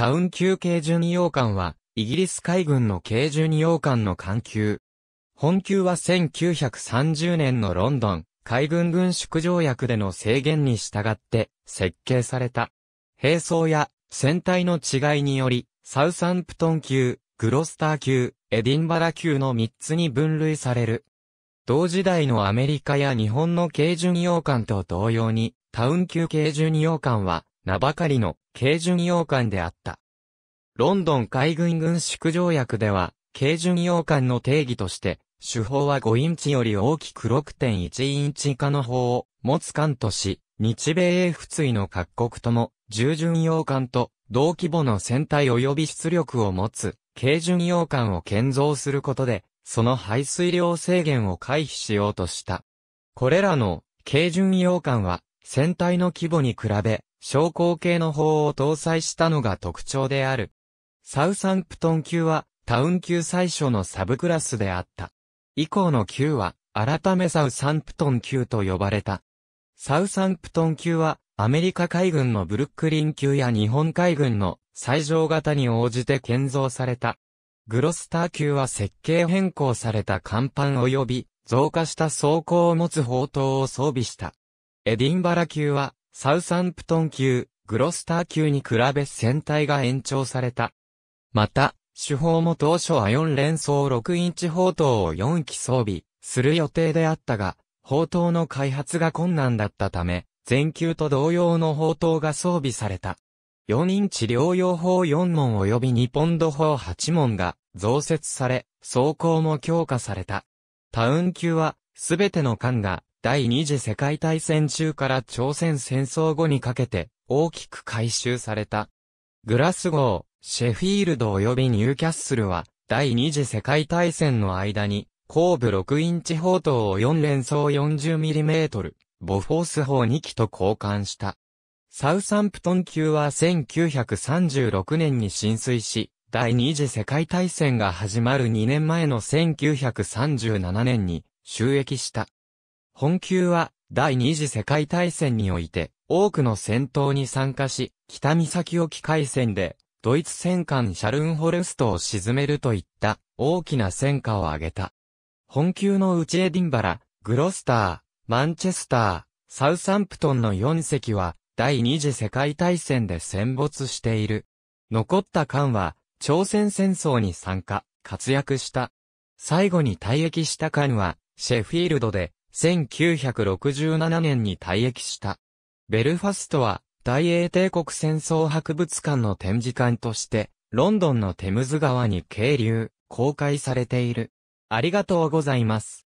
タウン級軽巡洋艦は、イギリス海軍の軽巡洋艦の艦級。本級は1930年のロンドン、海軍軍縮条約での制限に従って設計された。兵装や船体の違いにより、サウサンプトン級、グロスター級、エディンバラ級の3つに分類される。同時代のアメリカや日本の軽巡洋艦と同様に、タウン級軽巡洋艦は、名ばかりの軽巡洋艦であった。ロンドン海軍軍縮条約では、軽巡洋艦の定義として、手法は5インチより大きく6.1インチ以下の砲を持つ艦とし、日米英仏意の各国とも、従巡洋艦と同規模の船体及び出力を持つ、軽巡洋艦を建造することで、その排水量制限を回避しようとした。これらの軽巡洋艦は、船体の規模に比べ、昇降系の砲を搭載したのが特徴である。サウサンプトン級はタウン級最初のサブクラスであった。以降の級は改めサウサンプトン級と呼ばれた。サウサンプトン級はアメリカ海軍のブルックリン級や日本海軍の最上型に応じて建造された。グロスター級は設計変更された甲板及び増加した装甲を持つ砲塔を装備した。エディンバラ級はサウサンプトン級、グロスター級に比べ船体が延長された。また、手法も当初は4連装6インチ砲塔を4機装備する予定であったが、砲塔の開発が困難だったため、全球と同様の砲塔が装備された。4インチ両用砲4門及び2ポンド砲8門が増設され、装甲も強化された。タウン級は、すべての艦が第二次世界大戦中から朝鮮戦争後にかけて大きく改修された。グラスゴー、シェフィールド及びニューキャッスルは第二次世界大戦の間に後部6インチ砲塔を4連装 40mm、ボフォース砲2機と交換した。サウサンプトン級は1936年に浸水し、第二次世界大戦が始まる2年前の1937年に収益した。本級は、第二次世界大戦において、多くの戦闘に参加し、北岬沖海戦で、ドイツ戦艦シャルンホルストを沈めるといった、大きな戦果を挙げた。本級のうちエディンバラ、グロスター、マンチェスター、サウサンプトンの4隻は、第二次世界大戦で戦没している。残った艦は、朝鮮戦争に参加、活躍した。最後に退役した艦は、シェフィールドで、1967年に退役した。ベルファストは、大英帝国戦争博物館の展示館として、ロンドンのテムズ川に渓流、公開されている。ありがとうございます。